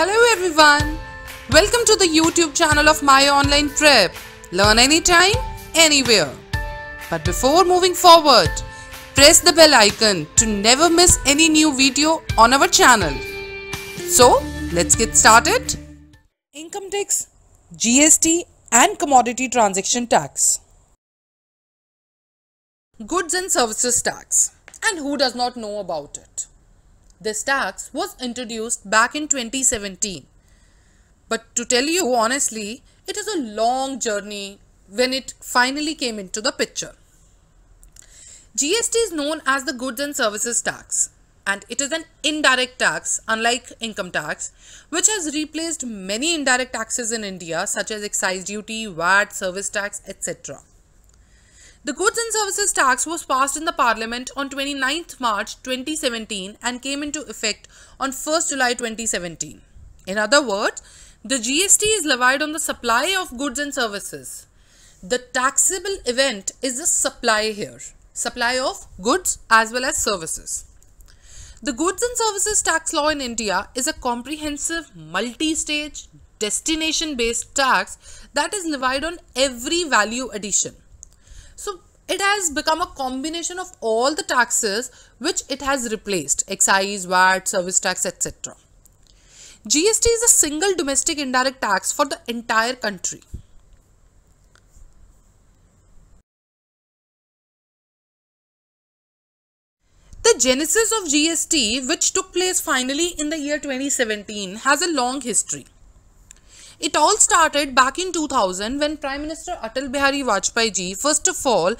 Hello everyone. Welcome to the YouTube channel of My Online Prep. Learn anytime, anywhere. But before moving forward, press the bell icon to never miss any new video on our channel. So, let's get started. Income tax, GST and commodity transaction tax. Goods and services tax. And who does not know about it? this tax was introduced back in 2017. But to tell you honestly, it is a long journey when it finally came into the picture. GST is known as the goods and services tax and it is an indirect tax unlike income tax which has replaced many indirect taxes in India such as excise duty, VAT, service tax etc. The Goods and Services Tax was passed in the Parliament on 29 March 2017 and came into effect on 1 July 2017. In other words, the GST is levied on the supply of goods and services. The taxable event is the supply here, supply of goods as well as services. The Goods and Services Tax Law in India is a comprehensive multi-stage destination-based tax that is levied on every value addition. So it has become a combination of all the taxes which it has replaced excise, VAT, service tax, etc. GST is a single domestic indirect tax for the entire country. The genesis of GST, which took place finally in the year 2017, has a long history. It all started back in 2000 when Prime Minister Atal Bihari Vajpayee ji first of all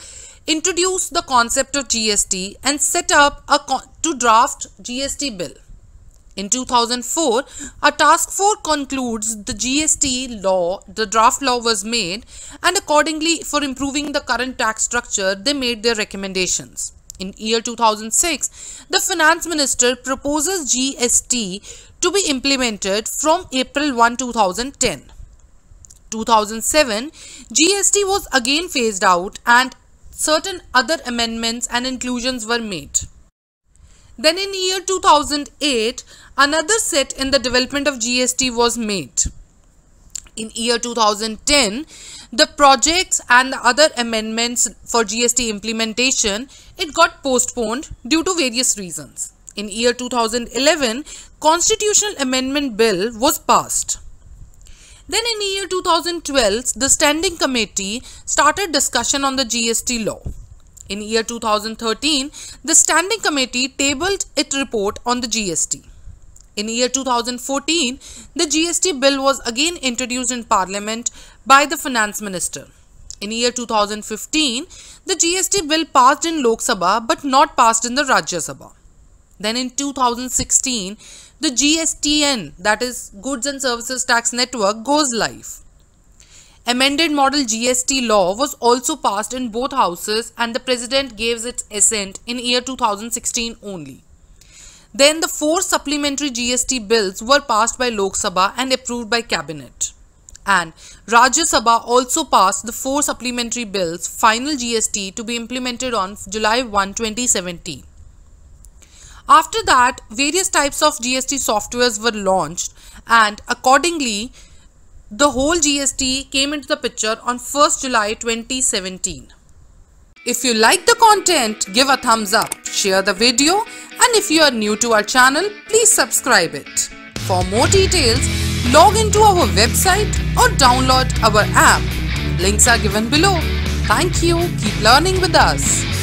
introduced the concept of GST and set up a to draft GST bill. In 2004, a task force concludes the GST law, the draft law was made and accordingly for improving the current tax structure, they made their recommendations. In year 2006, the finance minister proposes GST to be implemented from April 1, 2010. 2007, GST was again phased out and certain other amendments and inclusions were made. Then in year 2008, another set in the development of GST was made. In year 2010, the projects and the other amendments for GST implementation, it got postponed due to various reasons in year 2011 constitutional amendment bill was passed then in year 2012 the standing committee started discussion on the gst law in year 2013 the standing committee tabled its report on the gst in year 2014 the gst bill was again introduced in parliament by the finance minister in year 2015, the GST bill passed in Lok Sabha but not passed in the Rajya Sabha. Then in 2016, the GSTN, that is Goods and Services Tax Network, goes live. Amended model GST law was also passed in both houses and the president gave its assent in year 2016 only. Then the four supplementary GST bills were passed by Lok Sabha and approved by cabinet. And Rajya Sabha also passed the four supplementary bills final GST to be implemented on July 1, 2017. After that, various types of GST softwares were launched and accordingly, the whole GST came into the picture on 1st July 2017. If you like the content, give a thumbs up, share the video and if you are new to our channel, please subscribe it. For more details, log into our website or download our app. Links are given below. Thank you. Keep learning with us.